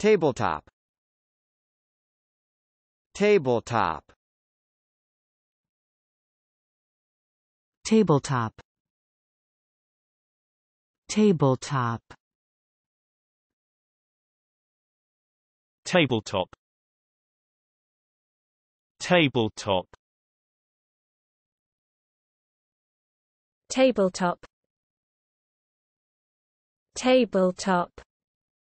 Tabletop Tabletop Tabletop Tabletop Tabletop Tabletop Tabletop Tabletop